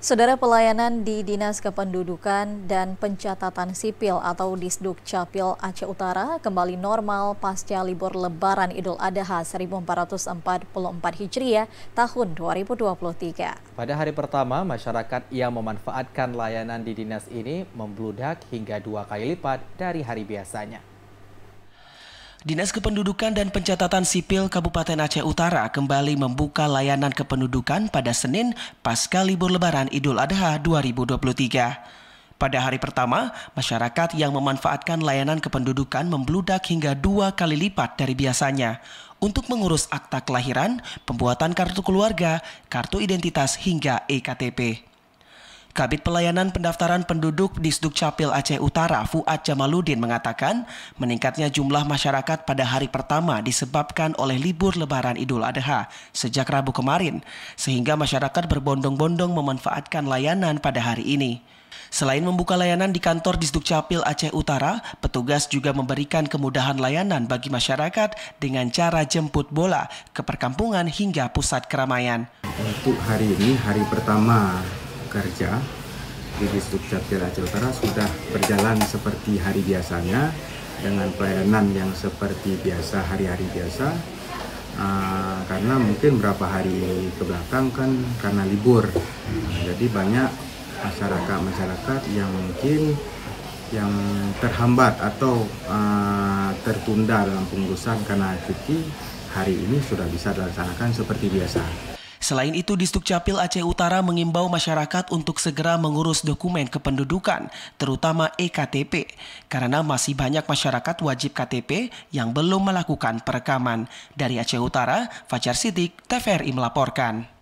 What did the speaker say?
Saudara pelayanan di Dinas Kependudukan dan Pencatatan Sipil atau Disduk Capil Aceh Utara kembali normal pasca libur Lebaran Idul Adha 1444 Hijriah tahun 2023. Pada hari pertama, masyarakat yang memanfaatkan layanan di dinas ini membludak hingga dua kali lipat dari hari biasanya. Dinas Kependudukan dan Pencatatan Sipil Kabupaten Aceh Utara kembali membuka layanan kependudukan pada Senin pasca libur Lebaran Idul Adha 2023. Pada hari pertama, masyarakat yang memanfaatkan layanan kependudukan membludak hingga dua kali lipat dari biasanya untuk mengurus akta kelahiran, pembuatan kartu keluarga, kartu identitas hingga EKTP. Kabit Pelayanan Pendaftaran Penduduk di Sdukcapil Aceh Utara, Fuad Jamaludin mengatakan, meningkatnya jumlah masyarakat pada hari pertama disebabkan oleh libur lebaran Idul Adha sejak Rabu kemarin, sehingga masyarakat berbondong-bondong memanfaatkan layanan pada hari ini. Selain membuka layanan di kantor di Sdukcapil Aceh Utara, petugas juga memberikan kemudahan layanan bagi masyarakat dengan cara jemput bola ke perkampungan hingga pusat keramaian. Untuk hari ini, hari pertama kerja di distrik Capil Aceh Utara sudah berjalan seperti hari biasanya dengan pelayanan yang seperti biasa hari-hari biasa uh, karena mungkin berapa hari ke kan karena libur uh, jadi banyak masyarakat-masyarakat yang mungkin yang terhambat atau uh, tertunda dalam pengurusan karena cuti hari ini sudah bisa dilaksanakan seperti biasa. Selain itu, di Capil Aceh Utara mengimbau masyarakat untuk segera mengurus dokumen kependudukan, terutama EKTP, karena masih banyak masyarakat wajib KTP yang belum melakukan perekaman. Dari Aceh Utara, Fajar Sidik, TVRI melaporkan.